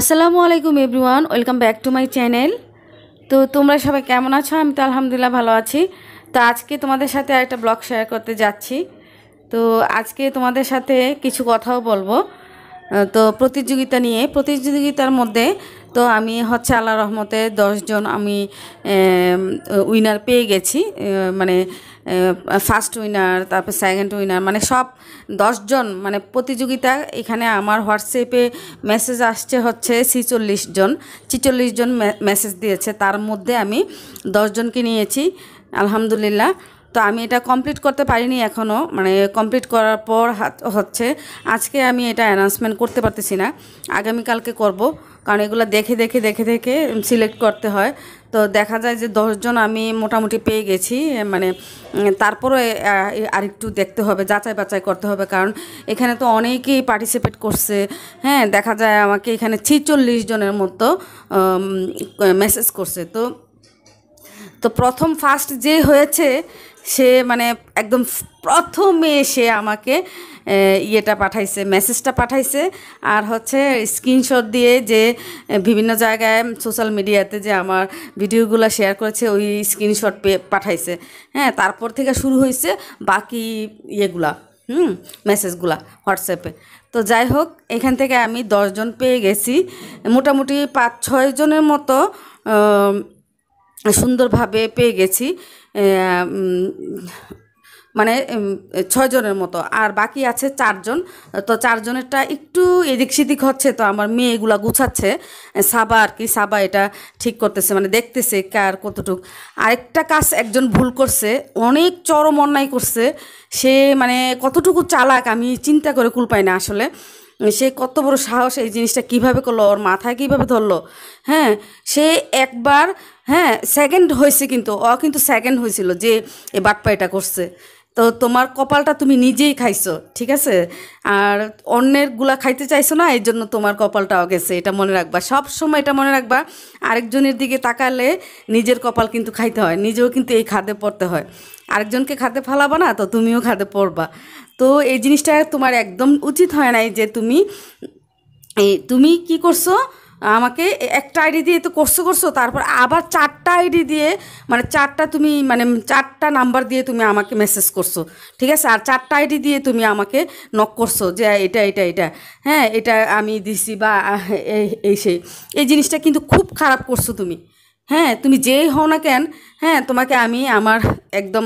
আসসালামু আলাইকুম everyone welcome back to my channel তো তোমরা সবাই কেমন আছো আমি তো আলহামদুলিল্লাহ ভালো আছি তো আজকে তোমাদের সাথে একটা ব্লগ শেয়ার করতে যাচ্ছি তো আজকে তোমাদের সাথে কিছু কথাও বলবো তো প্রতিযোগিতা নিয়ে প্রতিযোগিতার মধ্যে তো আমি হচ্ছে আল্লাহ রহমতে দশজন আমি উইনার পেয়ে গেছি মানে ফার্স্ট উইনার তারপর সেকেন্ড উইনার মানে সব দশজন মানে প্রতিযোগিতা এখানে আমার হোয়াটসঅ্যাপে মেসেজ আসছে হচ্ছে ছিচল্লিশ জন ছিচল্লিশ জন মেসেজ দিয়েছে তার মধ্যে আমি দশজনকে নিয়েছি আলহামদুলিল্লাহ তো আমি এটা কমপ্লিট করতে পারিনি এখনও মানে কমপ্লিট করার পর হচ্ছে আজকে আমি এটা অ্যানাউন্সমেন্ট করতে পারতেছি না আগামীকালকে করব কারণ এগুলো দেখে দেখে দেখে দেখে সিলেক্ট করতে হয় তো দেখা যায় যে দশজন আমি মোটামুটি পেয়ে গেছি মানে তারপরে আরেকটু দেখতে হবে যাচাই বাচাই করতে হবে কারণ এখানে তো অনেকেই পার্টিসিপেট করছে হ্যাঁ দেখা যায় আমাকে এখানে ছিচল্লিশ জনের মতো মেসেজ করছে তো তো প্রথম ফার্স্ট যে হয়েছে সে মানে একদম প্রথমে সে আমাকে ইয়েটা পাঠাইছে মেসেজটা পাঠাইছে আর হচ্ছে স্ক্রিনশট দিয়ে যে বিভিন্ন জায়গায় সোশ্যাল মিডিয়াতে যে আমার ভিডিওগুলো শেয়ার করেছে ওই স্ক্রিনশট পাঠাইছে হ্যাঁ তারপর থেকে শুরু হয়েছে বাকি ইয়েগুলা হুম মেসেজগুলা হোয়াটসঅ্যাপে তো যাই হোক এখান থেকে আমি দশজন পেয়ে গেছি মোটামুটি পাঁচ জনের মতো সুন্দরভাবে পেয়ে গেছি মানে ছয়জনের মতো আর বাকি আছে চারজন তো চারজনেরটা একটু এদিক সেদিক হচ্ছে তো আমার মেয়ে এগুলা গুছাচ্ছে সাবা আর কি সাবা এটা ঠিক করতেছে মানে দেখতেছে কার কতটুক আরেকটা কাজ একজন ভুল করছে অনেক চরম অন্যায় করছে সে মানে কতটুকু চালাক আমি চিন্তা করে কুল পাই না আসলে সে কত বড় সাহস এই জিনিসটা কিভাবে করলো ওর মাথায় কিভাবে ধরলো হ্যাঁ সে একবার হ্যাঁ সেকেন্ড হয়েছে কিন্তু অ কিন্তু সেকেন্ড হয়েছিল যে এ বাটপা এটা করছে তো তোমার কপালটা তুমি নিজেই খাইছো ঠিক আছে আর অন্যের গুলা খাইতে চাইছো না এই জন্য তোমার কপালটাও গেছে এটা মনে রাখবা সব সময় এটা মনে রাখবা আরেকজনের দিকে তাকালে নিজের কপাল কিন্তু খাইতে হয় নিজেও কিন্তু এই খাদে পড়তে হয় আরেকজনকে খাদে ফালাবা না তো তুমিও খাদে পড়বা তো এই জিনিসটা তোমার একদম উচিত হয় নাই যে তুমি তুমি কি করছো আমাকে একটা আইডি দিয়ে তো করছো করছো তারপর আবার চারটা আইডি দিয়ে মানে চারটা তুমি মানে চারটা নাম্বার দিয়ে তুমি আমাকে মেসেজ করছো ঠিক আছে আর চারটা আইডি দিয়ে তুমি আমাকে নক করছো যে এটা এটা এটা হ্যাঁ এটা আমি দিছি বা এই সেই এই জিনিসটা কিন্তু খুব খারাপ করছো তুমি হ্যাঁ তুমি যেই হও না কেন হ্যাঁ তোমাকে আমি আমার একদম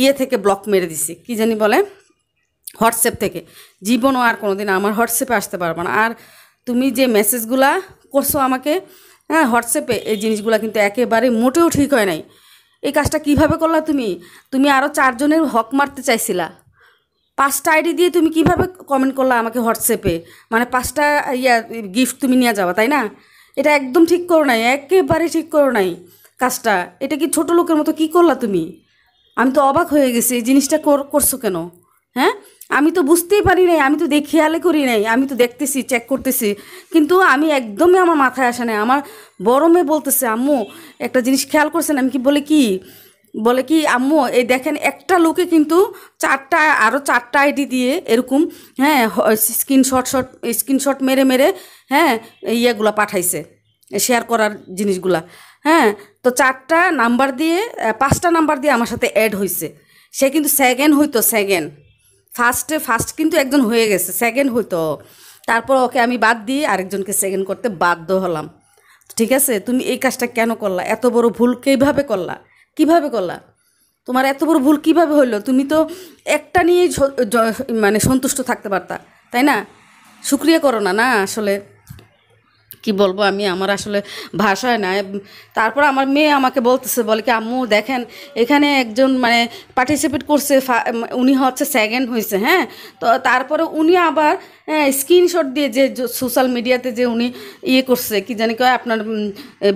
ইয়ে থেকে ব্লক মেরে দিছি কি জানি বলে হোয়াটসঅ্যাপ থেকে জীবনও আর কোনো দিন আমার হোয়াটসঅ্যাপে আসতে পারবে না আর তুমি যে মেসেজগুলা করছো আমাকে হ্যাঁ হোয়াটসঅ্যাপে এই জিনিসগুলো কিন্তু একেবারে মোটেও ঠিক হয় নাই এই কাজটা কিভাবে করলা তুমি তুমি আরও চারজনের হক মারতে চাইছিলা পাঁচটা আইডি দিয়ে তুমি কিভাবে কমেন্ট করলা আমাকে হোয়াটসঅ্যাপে মানে পাঁচটা ইয়া গিফট তুমি নিয়ে যাবা তাই না এটা একদম ঠিক করো নাই একেবারে ঠিক করো নাই কাজটা এটা কি ছোটো লোকের মতো কি করলা তুমি আমি তো অবাক হয়ে গেছি এই জিনিসটা করছো কেন হ্যাঁ আমি তো বুঝতেই পারি নাই আমি তো দেখে আলে করি নাই আমি তো দেখতেছি চেক করতেছি কিন্তু আমি একদমই আমার মাথায় আসে নাই আমার বড় মেয়ে বলতেছে আম্মু একটা জিনিস খেয়াল করছেন আমি কি বলে কি বলে কি আম্মু এই দেখেন একটা লোকে কিন্তু চারটা আরও চারটা আইডি দিয়ে এরকম হ্যাঁ স্ক্রিনশট শট স্ক্রিনশট মেরে মেরে হ্যাঁ ইয়েগুলো পাঠাইছে শেয়ার করার জিনিসগুলা হ্যাঁ তো চারটা নাম্বার দিয়ে পাঁচটা নাম্বার দিয়ে আমার সাথে অ্যাড হয়েছে সে কিন্তু সেকেন্ড হইতো সেকেন্ড ফার্স্টে ফার্স্ট কিন্তু একজন হয়ে গেছে সেকেন্ড হইতো তারপর ওকে আমি বাদ দিয়ে আরেকজনকে সেকেন্ড করতে বাধ্য হলাম ঠিক আছে তুমি এই কাজটা কেন করলা এত বড় ভুল কীভাবে করলা কিভাবে করলা তোমার এত বড় ভুল কিভাবে হলো তুমি তো একটা নিয়েই মানে সন্তুষ্ট থাকতে পারতা তাই না শুক্রিয়া করো না না আসলে কি বলবো আমি আমার আসলে ভাষায় না তারপর আমার মেয়ে আমাকে বলতেছে বলে কি আম্মু দেখেন এখানে একজন মানে পার্টিসিপেট করছে উনি হচ্ছে সেকেন্ড হয়েছে হ্যাঁ তো তারপরে উনি আবার স্ক্রিনশট হ্যাঁ, দিয়ে যে সোশ্যাল মিডিয়াতে যে উনি ইয়ে করছে কি জানি কয় আপনার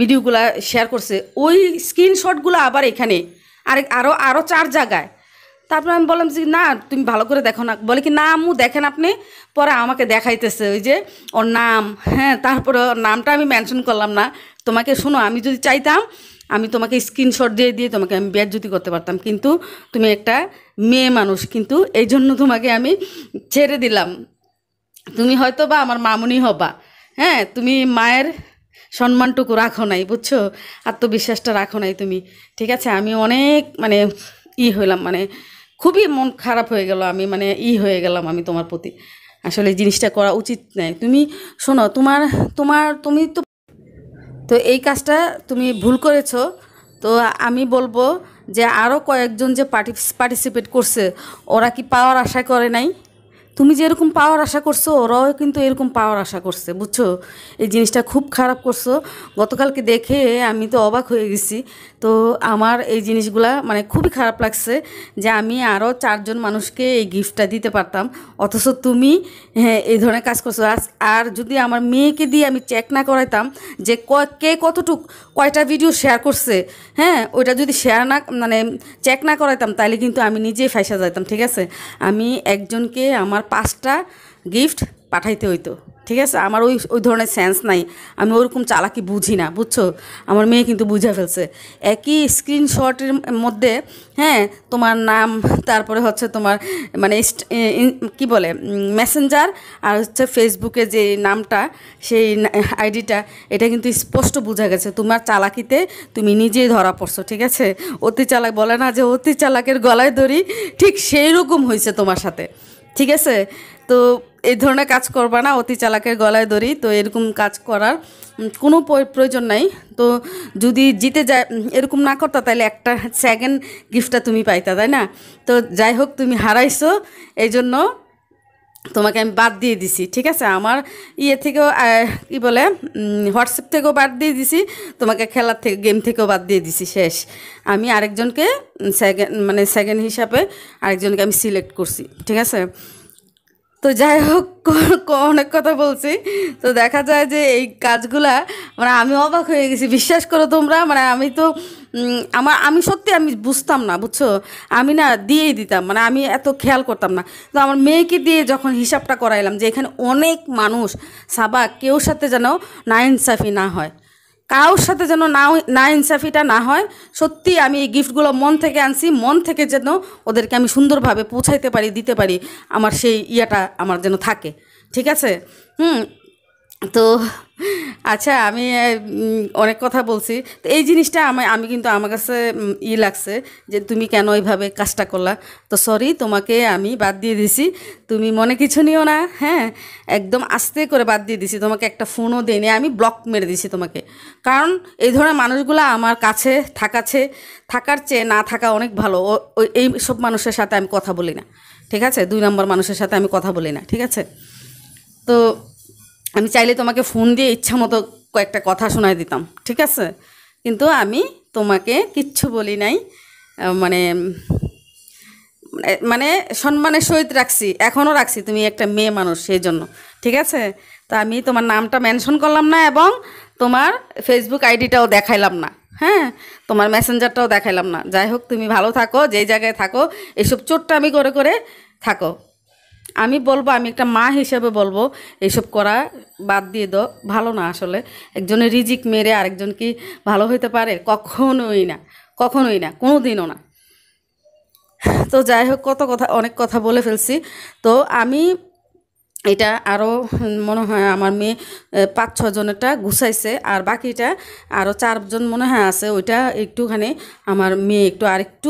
ভিডিওগুলা শেয়ার করছে ওই স্ক্রিনশটগুলো আবার এখানে আর আরও আরও চার জায়গায় তারপর আমি বললাম যে না তুমি ভালো করে দেখো না বলে কি না আম্মু দেখেন আপনি পরে আমাকে দেখাইতেছে ওই যে ওর নাম হ্যাঁ তারপরে ওর নামটা আমি মেনশন করলাম না তোমাকে শোনো আমি যদি চাইতাম আমি তোমাকে স্ক্রিনশট দিয়ে দিয়ে তোমাকে আমি যদি করতে পারতাম কিন্তু তুমি একটা মেয়ে মানুষ কিন্তু এই জন্য তোমাকে আমি ছেড়ে দিলাম তুমি হয়তো বা আমার মামুনি হবা হ্যাঁ তুমি মায়ের সম্মানটুকু রাখো নাই বুঝছো আত্মবিশ্বাসটা রাখো নাই তুমি ঠিক আছে আমি অনেক মানে ই হইলাম মানে খুবই মন খারাপ হয়ে গেল আমি মানে ই হয়ে গেলাম আমি তোমার প্রতি আসলে জিনিসটা করা উচিত নয় তুমি শোনো তোমার তোমার তুমি তো তো এই কাজটা তুমি ভুল করেছো তো আমি বলবো যে আরও কয়েকজন যে পার্টি পার্টিসিপেট করছে ওরা কি পাওয়ার আশা করে নাই তুমি যেরকম পাওয়ার আশা করছো ওরাও কিন্তু এরকম পাওয়ার আশা করছে বুঝছো এই জিনিসটা খুব খারাপ করছো গতকালকে দেখে আমি তো অবাক হয়ে গেছি তো আমার এই জিনিসগুলা মানে খুবই খারাপ লাগছে যে আমি আরও চারজন মানুষকে এই গিফটটা দিতে পারতাম অথচ তুমি হ্যাঁ এই ধরনের কাজ করছো আজ আর যদি আমার মেয়েকে দিয়ে আমি চেক না করাইতাম যে কে কতটুক কয়টা ভিডিও শেয়ার করছে হ্যাঁ ওইটা যদি শেয়ার না মানে চেক না করাইতাম তাহলে কিন্তু আমি নিজেই ফাইসা যাইতাম ঠিক আছে আমি একজনকে আমার আমার পাঁচটা গিফট পাঠাইতে হইতো ঠিক আছে আমার ওই ওই ধরনের সেন্স নাই আমি ওরকম চালাকি বুঝি না বুঝছো আমার মেয়ে কিন্তু বুঝে ফেলছে একই স্ক্রিনশটের মধ্যে হ্যাঁ তোমার নাম তারপরে হচ্ছে তোমার মানে কি বলে মেসেঞ্জার আর হচ্ছে ফেসবুকে যে নামটা সেই আইডিটা এটা কিন্তু স্পষ্ট বোঝা গেছে তোমার চালাকিতে তুমি নিজেই ধরা পড়ছো ঠিক আছে অতি চালাক বলে না যে অতি চালাকের গলায় দড়ি ঠিক সেই রকম হয়েছে তোমার সাথে ঠিক আছে তো এই ধরনের কাজ করবা না অতি চালাকের গলায় দড়ি তো এরকম কাজ করার কোনো প্রয়োজন নাই তো যদি জিতে যায় এরকম না করতা তাহলে একটা সেকেন্ড গিফটটা তুমি পাইতা তাই না তো যাই হোক তুমি হারাইছো এই জন্য তোমাকে আমি বাদ দিয়ে দিছি ঠিক আছে আমার ইয়ে থেকেও কি বলে হোয়াটসঅ্যাপ থেকেও বাদ দিয়ে দিছি তোমাকে খেলার থেকে গেম থেকেও বাদ দিয়ে দিছি শেষ আমি আরেকজনকে সেকেন্ড মানে সেকেন্ড হিসাবে আরেকজনকে আমি সিলেক্ট করছি ঠিক আছে তো যাই হোক অনেক কথা বলছি তো দেখা যায় যে এই কাজগুলা মানে আমি অবাক হয়ে গেছি বিশ্বাস করো তোমরা মানে আমি তো আমার আমি সত্যি আমি বুঝতাম না বুঝছো আমি না দিয়েই দিতাম মানে আমি এত খেয়াল করতাম না তো আমার মেয়েকে দিয়ে যখন হিসাবটা করাইলাম যে এখানে অনেক মানুষ সাবা কেউ সাথে যেন না ইনসাফি না হয় কারোর সাথে যেন না না ইনসাফিটা না হয় সত্যি আমি এই গিফটগুলো মন থেকে আনছি মন থেকে যেন ওদেরকে আমি সুন্দরভাবে পৌঁছাইতে পারি দিতে পারি আমার সেই ইয়াটা আমার যেন থাকে ঠিক আছে হুম তো আচ্ছা আমি অনেক কথা বলছি তো এই জিনিসটা আমি আমি কিন্তু আমার কাছে ই লাগছে যে তুমি কেন এইভাবে কাজটা করলা তো সরি তোমাকে আমি বাদ দিয়ে দিছি তুমি মনে কিছু নিও না হ্যাঁ একদম আস্তে করে বাদ দিয়ে দিছি তোমাকে একটা ফোনও দেয়নি আমি ব্লক মেরে দিছি তোমাকে কারণ এই ধরনের মানুষগুলো আমার কাছে থাকাছে থাকার চেয়ে না থাকা অনেক ভালো এই সব মানুষের সাথে আমি কথা বলি না ঠিক আছে দুই নম্বর মানুষের সাথে আমি কথা বলি না ঠিক আছে তো আমি চাইলে তোমাকে ফোন দিয়ে ইচ্ছা মতো কয়েকটা কথা শোনায় দিতাম ঠিক আছে কিন্তু আমি তোমাকে কিচ্ছু বলি নাই মানে, মানে মানে সম্মানের সহিত রাখছি এখনও রাখছি তুমি একটা মেয়ে মানুষ সেই জন্য ঠিক আছে তো আমি তোমার নামটা মেনশন করলাম না এবং তোমার ফেসবুক আইডিটাও দেখাইলাম না হ্যাঁ তোমার মেসেঞ্জারটাও দেখাইলাম না যাই হোক তুমি ভালো থাকো যেই জায়গায় থাকো এসব চোটটা আমি করে করে থাকো আমি বলবো আমি একটা মা হিসেবে বলবো এসব করা বাদ দিয়ে দাও ভালো না আসলে একজনের রিজিক মেরে আরেকজন কি ভালো হইতে পারে কখনোই না কখনোই না কোনো দিনও না তো যাই হোক কত কথা অনেক কথা বলে ফেলছি তো আমি এটা আরও মনে হয় আমার মেয়ে পাঁচ ছজনেরটা গুছাইছে আর বাকিটা আরও চারজন মনে হয় আছে ওইটা একটুখানি আমার মেয়ে একটু আরেকটু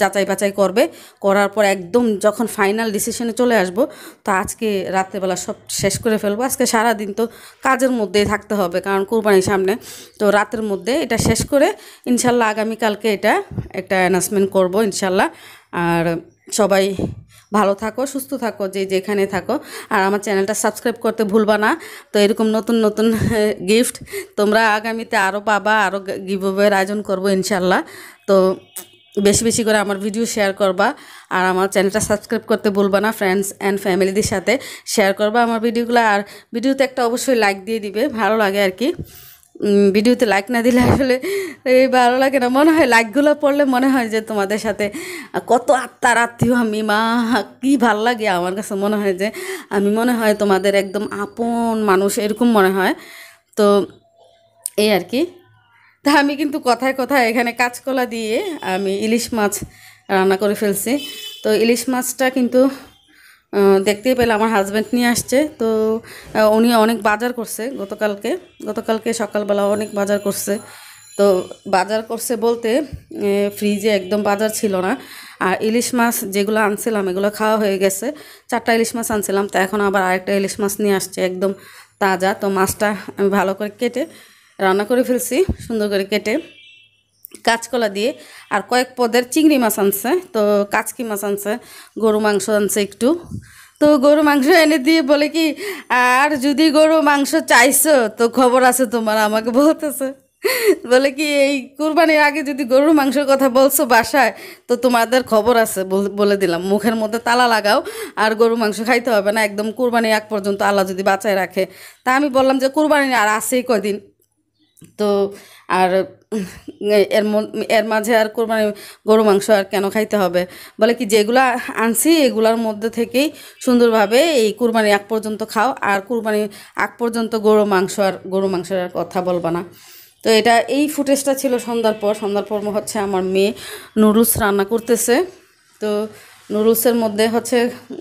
যাচাই বাছাই করবে করার পর একদম যখন ফাইনাল ডিসিশনে চলে আসব তো আজকে রাত্রেবেলা সব শেষ করে ফেলবো আজকে সারাদিন তো কাজের মধ্যেই থাকতে হবে কারণ কোরবানির সামনে তো রাতের মধ্যে এটা শেষ করে ইনশাল্লাহ আগামীকালকে এটা একটা অ্যানাউন্সমেন্ট করব ইনশাল্লাহ আর সবাই ভালো থাকো সুস্থ থাকো যে যেখানে থাকো আর আমার চ্যানেলটা সাবস্ক্রাইব করতে ভুলবা না তো এরকম নতুন নতুন গিফট তোমরা আগামীতে আরও পাবা আরও গিভওয়ের আয়োজন করবো ইনশাল্লাহ তো বেশি বেশি করে আমার ভিডিও শেয়ার করবা আর আমার চ্যানেলটা সাবস্ক্রাইব করতে ভুলবা না ফ্রেন্ডস অ্যান্ড ফ্যামিলিদের সাথে শেয়ার করবা আমার ভিডিওগুলো আর ভিডিওতে একটা অবশ্যই লাইক দিয়ে দিবে ভালো লাগে আর কি ভিডিওতে লাইক না দিলে আসলে এই ভালো লাগে না মনে হয় লাইকগুলো পড়লে মনে হয় যে তোমাদের সাথে কত আত্মার আত্মীয় আমি মা কি ভাল লাগে আমার কাছে মনে হয় যে আমি মনে হয় তোমাদের একদম আপন মানুষ এরকম মনে হয় তো এই আর কি তা আমি কিন্তু কথায় কথায় এখানে কাঁচকলা দিয়ে আমি ইলিশ মাছ রান্না করে ফেলছি তো ইলিশ মাছটা কিন্তু দেখতেই পেলে আমার হাজব্যান্ড নিয়ে আসছে তো উনি অনেক বাজার করছে গতকালকে গতকালকে সকালবেলা অনেক বাজার করছে তো বাজার করছে বলতে ফ্রিজে একদম বাজার ছিল না আর ইলিশ মাছ যেগুলো আনছিলাম এগুলো খাওয়া হয়ে গেছে চারটা ইলিশ মাছ আনছিলাম তো এখন আবার আরেকটা ইলিশ মাছ নিয়ে আসছে একদম তাজা তো মাছটা আমি ভালো করে কেটে রান্না করে ফেলছি সুন্দর করে কেটে কাঁচকলা দিয়ে আর কয়েক পদের চিংড়ি মাছ আনছে তো কাঁচকি মাছ আনছে গরু মাংস আনছে একটু তো গরু মাংস এনে দিয়ে বলে কি আর যদি গরু মাংস চাইছো তো খবর আছে তোমার আমাকে বলতেছে বলে কি এই কুরবানির আগে যদি গরুর মাংসের কথা বলছো বাসায় তো তোমাদের খবর আছে বলে দিলাম মুখের মধ্যে তালা লাগাও আর গরু মাংস খাইতে হবে না একদম কুরবানির আগ পর্যন্ত আল্লাহ যদি বাঁচায় রাখে তা আমি বললাম যে কুরবানির আর আসেই কদিন তো আর এর এর মাঝে আর কোরবানি গরু মাংস আর কেন খাইতে হবে বলে কি যেগুলো আনছি এগুলার মধ্যে থেকেই সুন্দরভাবে এই কুরবানি আগ পর্যন্ত খাও আর কুরবানি আগ পর্যন্ত গরু মাংস আর গরু মাংসের আর কথা বলবা না তো এটা এই ফুটেজটা ছিল সন্ধ্যার পর সন্ধ্যার পর হচ্ছে আমার মেয়ে নুডলস রান্না করতেছে তো নুডলসের মধ্যে হচ্ছে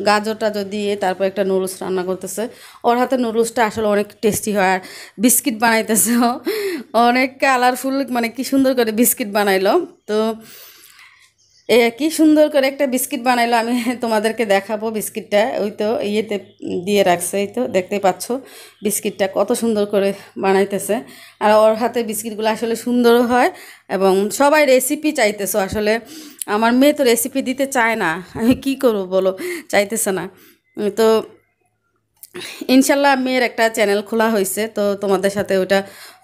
গাজরটা দিয়ে তারপর একটা নুডলস রান্না করতেছে ওর হাতে নুডলসটা আসলে অনেক টেস্টি হয় আর বিস্কিট বানাইতেছে অনেক কালারফুল মানে কি সুন্দর করে বিস্কিট বানাইলো তো এ কি সুন্দর করে একটা বিস্কিট বানাইলো আমি তোমাদেরকে দেখাবো বিস্কিটটা ওই তো ইয়েতে দিয়ে রাখছে এই তো দেখতে পাচ্ছ বিস্কিটটা কত সুন্দর করে বানাইতেছে আর ওর হাতে বিস্কিটগুলো আসলে সুন্দর হয় এবং সবাই রেসিপি চাইতেছো আসলে আমার মেয়ে তো রেসিপি দিতে চায় না আমি কী করবো বলো চাইতেছে না তো ইনশাল্লাহ মেয়ের একটা চ্যানেল খোলা হয়েছে তো তোমাদের সাথে ওটা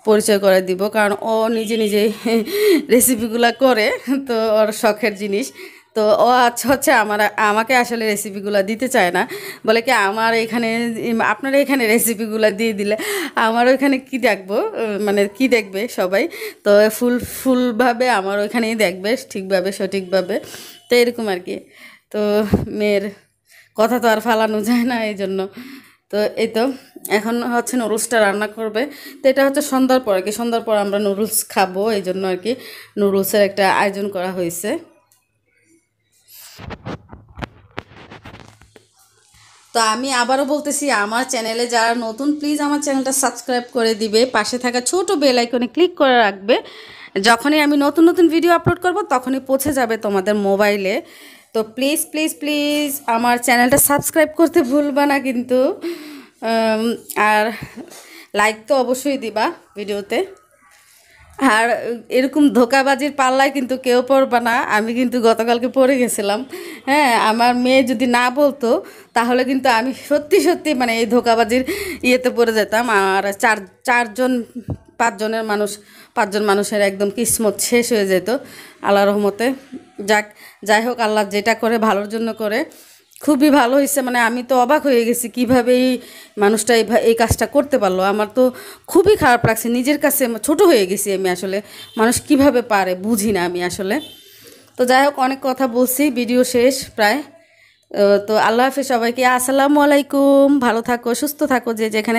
পরিচয় করে দিব কারণ ও নিজে নিজেই রেসিপিগুলো করে তো ওর শখের জিনিস তো ও আচ্ছা হচ্ছে আমার আমাকে আসলে রেসিপিগুলো দিতে চায় না বলে কি আমার এখানে আপনারা এখানে রেসিপিগুলো দিয়ে দিলে আমার ওইখানে কি দেখবো মানে কি দেখবে সবাই তো ফুল ফুলভাবে আমার ওইখানেই দেখবে ঠিকভাবে সঠিকভাবে তো এরকম আর কি তো মেয়ের কথা তো আর ফালানো যায় না এই জন্য তো এই তো এখন হচ্ছে নুডলসটা রান্না করবে তো এটা হচ্ছে সন্ধ্যার পর আর কি সন্ধ্যার পর আমরা নুডলস খাবো এই জন্য আর কি নুডলসের একটা আয়োজন করা হয়েছে তো আমি আবারও বলতেছি আমার চ্যানেলে যারা নতুন প্লিজ আমার চ্যানেলটা সাবস্ক্রাইব করে দিবে পাশে থাকা ছোট বেল আইকনে ক্লিক করে রাখবে যখনই আমি নতুন নতুন ভিডিও আপলোড করব তখনই পৌঁছে যাবে তোমাদের মোবাইলে তো প্লিজ প্লিজ প্লিজ আমার চ্যানেলটা সাবস্ক্রাইব করতে ভুলবা না কিন্তু আর লাইক তো অবশ্যই দিবা ভিডিওতে আর এরকম ধোকাবাজির পাল্লায় কিন্তু কেউ পড়বে না আমি কিন্তু গতকালকে পড়ে গেছিলাম হ্যাঁ আমার মেয়ে যদি না বলতো তাহলে কিন্তু আমি সত্যি সত্যি মানে এই ধোকাবাজির ইয়েতে পড়ে যেতাম আর চার চারজন পাঁচজনের মানুষ পাঁচজন মানুষের একদম কিসমত শেষ হয়ে যেত আল্লাহ রহমতে যাক যাই হোক আল্লাহ যেটা করে ভালোর জন্য করে খুবই ভালো হয়েছে মানে আমি তো অবাক হয়ে গেছি কিভাবে এই মানুষটা এই কাজটা করতে পারলো আমার তো খুবই খারাপ লাগছে নিজের কাছে ছোট হয়ে গেছি আমি আসলে মানুষ কিভাবে পারে বুঝি না আমি আসলে তো যাই হোক অনেক কথা বলছি ভিডিও শেষ প্রায় তো আল্লাহ হাফিজ সবাইকে আসসালামু আলাইকুম ভালো থাকো সুস্থ থাকো যে যেখানে